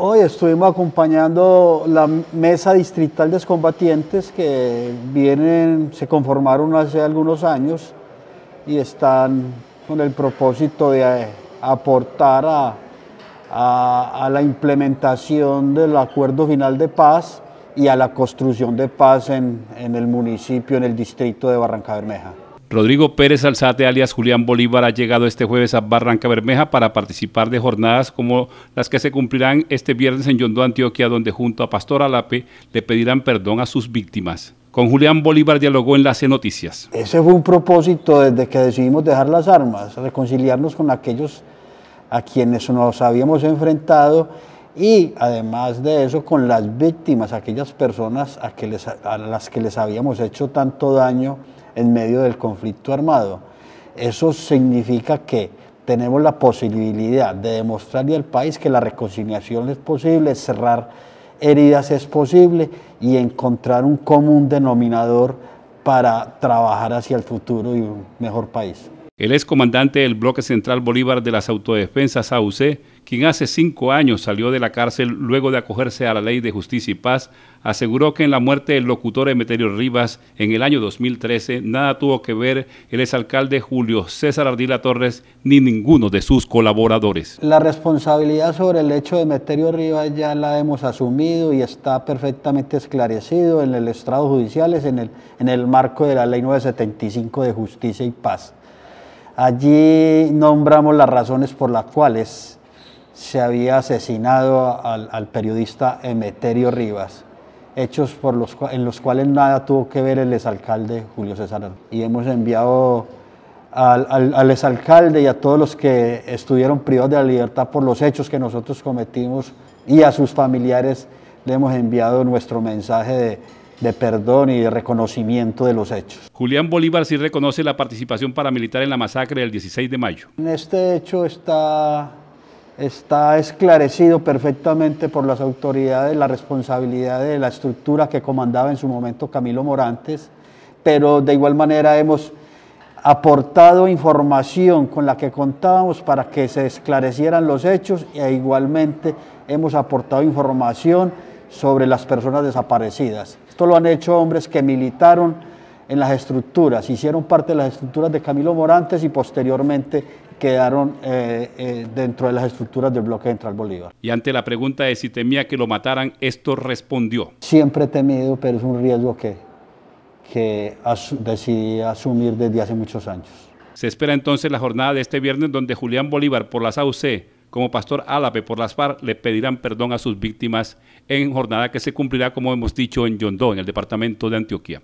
Hoy estuvimos acompañando la mesa distrital de excombatientes que vienen, se conformaron hace algunos años y están con el propósito de aportar a, la implementación del acuerdo final de paz y a la construcción de paz en el municipio, en el distrito de Barranca Bermeja. Rodrigo Pérez Alzate, alias Julián Bolívar, ha llegado este jueves a Barranca Bermeja para participar de jornadas como las que se cumplirán este viernes en Yondó, Antioquia, donde junto a Pastor Alape le pedirán perdón a sus víctimas. Con Julián Bolívar dialogó en las Noticias. Ese fue un propósito desde que decidimos dejar las armas, reconciliarnos con aquellos a quienes nos habíamos enfrentado y además de eso con las víctimas, aquellas personas a, las que les habíamos hecho tanto daño en medio del conflicto armado. Eso significa que tenemos la posibilidad de demostrarle al país que la reconciliación es posible, cerrar heridas es posible y encontrar un común denominador para trabajar hacia el futuro y un mejor país. El excomandante del Bloque Central Bolívar de las Autodefensas AUC, quien hace cinco años salió de la cárcel luego de acogerse a la Ley de Justicia y Paz, aseguró que en la muerte del locutor Emeterio Rivas en el año 2013 nada tuvo que ver el exalcalde Julio César Ardila Torres ni ninguno de sus colaboradores. La responsabilidad sobre el hecho de Emeterio Rivas ya la hemos asumido y está perfectamente esclarecido en el estrado judicial, en el, en el marco de la Ley 975 de Justicia y Paz. Allí nombramos las razones por las cuales se había asesinado al, periodista Emeterio Rivas, hechos en los cuales nada tuvo que ver el exalcalde Julio César. Y hemos enviado al, al, exalcalde y a todos los que estuvieron privados de la libertad por los hechos que nosotros cometimos y a sus familiares le hemos enviado nuestro mensaje de de perdón y de reconocimiento de los hechos. Julián Bolívar sí reconoce la participación paramilitar en la masacre del 16 de mayo. En este hecho está, está esclarecido perfectamente por las autoridades la responsabilidad de la estructura que comandaba en su momento Camilo Morantes, pero de igual manera hemos aportado información con la que contábamos para que se esclarecieran los hechos e igualmente hemos aportado información sobre las personas desaparecidas. Esto lo han hecho hombres que militaron en las estructuras, hicieron parte de las estructuras de Camilo Morantes y posteriormente quedaron eh, eh, dentro de las estructuras del bloque central Bolívar. Y ante la pregunta de si temía que lo mataran, esto respondió. Siempre he temido, pero es un riesgo que, decidí asumir desde hace muchos años. Se espera entonces la jornada de este viernes donde Julián Bolívar por la SAUCE como pastor álape por las FARC le pedirán perdón a sus víctimas en jornada que se cumplirá, como hemos dicho, en Yondó, en el departamento de Antioquia.